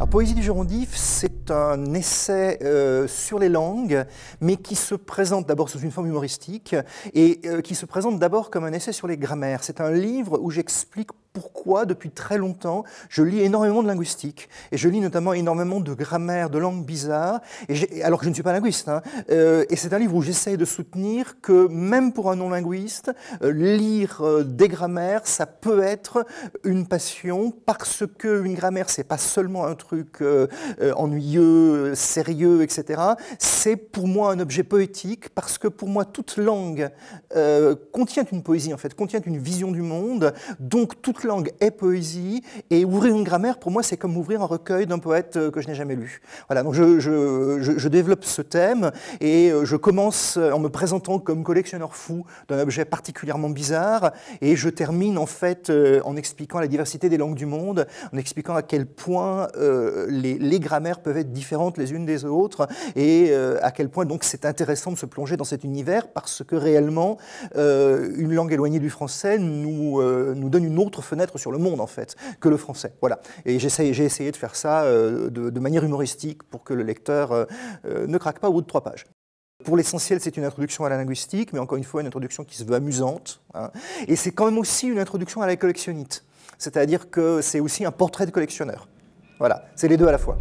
La Poésie du Girondif, c'est un essai euh, sur les langues, mais qui se présente d'abord sous une forme humoristique et euh, qui se présente d'abord comme un essai sur les grammaires. C'est un livre où j'explique pourquoi depuis très longtemps je lis énormément de linguistique et je lis notamment énormément de grammaire, de langues bizarres, et alors que je ne suis pas linguiste. Hein, euh, et c'est un livre où j'essaye de soutenir que même pour un non-linguiste, euh, lire euh, des grammaires, ça peut être une passion parce que une grammaire, c'est pas seulement un truc ennuyeux, sérieux, etc. C'est pour moi un objet poétique parce que pour moi toute langue contient une poésie en fait, contient une vision du monde, donc toute langue est poésie, et ouvrir une grammaire, pour moi, c'est comme ouvrir un recueil d'un poète euh, que je n'ai jamais lu. Voilà, donc je, développe ce thème, et euh, je commence euh, en me présentant comme collectionneur fou d'un objet particulièrement bizarre, et je termine en fait en expliquant la diversité des langues du monde, en expliquant à quel point les, grammaires peuvent être différentes les unes des autres, et à quel point donc c'est intéressant de se plonger dans cet univers, parce que réellement, une langue éloignée du français nous, nous donne une autre fenêtre sur le monde, en fait, que le français. Voilà. Et j'ai essayé de faire ça euh, de, manière humoristique pour que le lecteur euh, euh, ne craque pas au bout de trois pages. Pour l'essentiel, c'est une introduction à la linguistique, mais encore une fois, une introduction qui se veut amusante. Hein. Et c'est quand même aussi une introduction à la collectionnite. C'est-à-dire que c'est aussi un portrait de collectionneur. Voilà, c'est les deux à la fois.